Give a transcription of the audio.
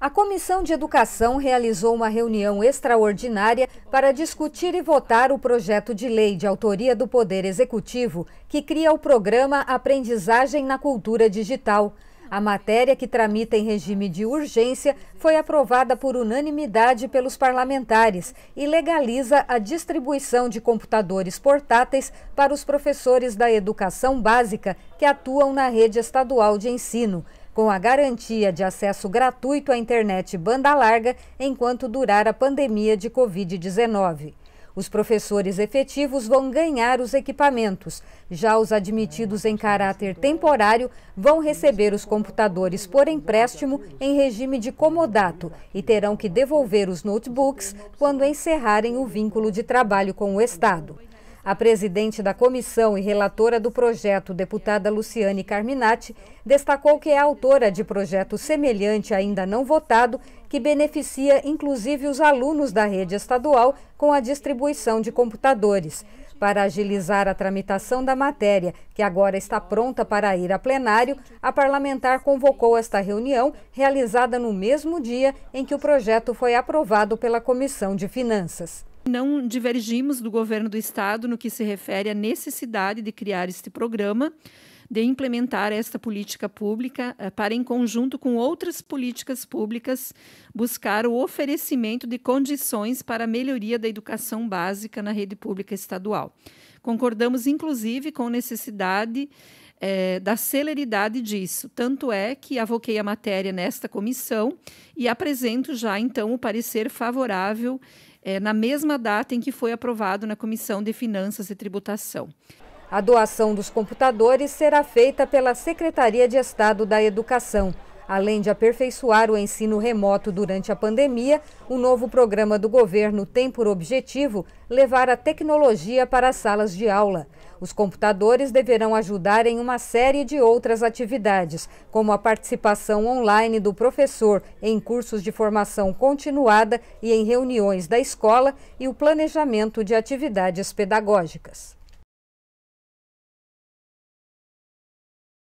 A Comissão de Educação realizou uma reunião extraordinária para discutir e votar o projeto de lei de autoria do Poder Executivo que cria o programa Aprendizagem na Cultura Digital. A matéria, que tramita em regime de urgência, foi aprovada por unanimidade pelos parlamentares e legaliza a distribuição de computadores portáteis para os professores da educação básica que atuam na rede estadual de ensino, com a garantia de acesso gratuito à internet banda larga enquanto durar a pandemia de Covid-19. Os professores efetivos vão ganhar os equipamentos. Já os admitidos em caráter temporário vão receber os computadores por empréstimo em regime de comodato e terão que devolver os notebooks quando encerrarem o vínculo de trabalho com o Estado. A presidente da comissão e relatora do projeto, deputada Luciane Carminati, destacou que é autora de projeto semelhante ainda não votado, que beneficia inclusive os alunos da rede estadual com a distribuição de computadores. Para agilizar a tramitação da matéria, que agora está pronta para ir a plenário, a parlamentar convocou esta reunião, realizada no mesmo dia em que o projeto foi aprovado pela Comissão de Finanças. Não divergimos do governo do estado no que se refere à necessidade de criar este programa, de implementar esta política pública eh, para, em conjunto com outras políticas públicas, buscar o oferecimento de condições para a melhoria da educação básica na rede pública estadual. Concordamos, inclusive, com a necessidade é, da celeridade disso. Tanto é que avoquei a matéria nesta comissão e apresento já, então, o parecer favorável é, na mesma data em que foi aprovado na Comissão de Finanças e Tributação. A doação dos computadores será feita pela Secretaria de Estado da Educação. Além de aperfeiçoar o ensino remoto durante a pandemia, o novo programa do governo tem por objetivo levar a tecnologia para as salas de aula. Os computadores deverão ajudar em uma série de outras atividades, como a participação online do professor em cursos de formação continuada e em reuniões da escola e o planejamento de atividades pedagógicas.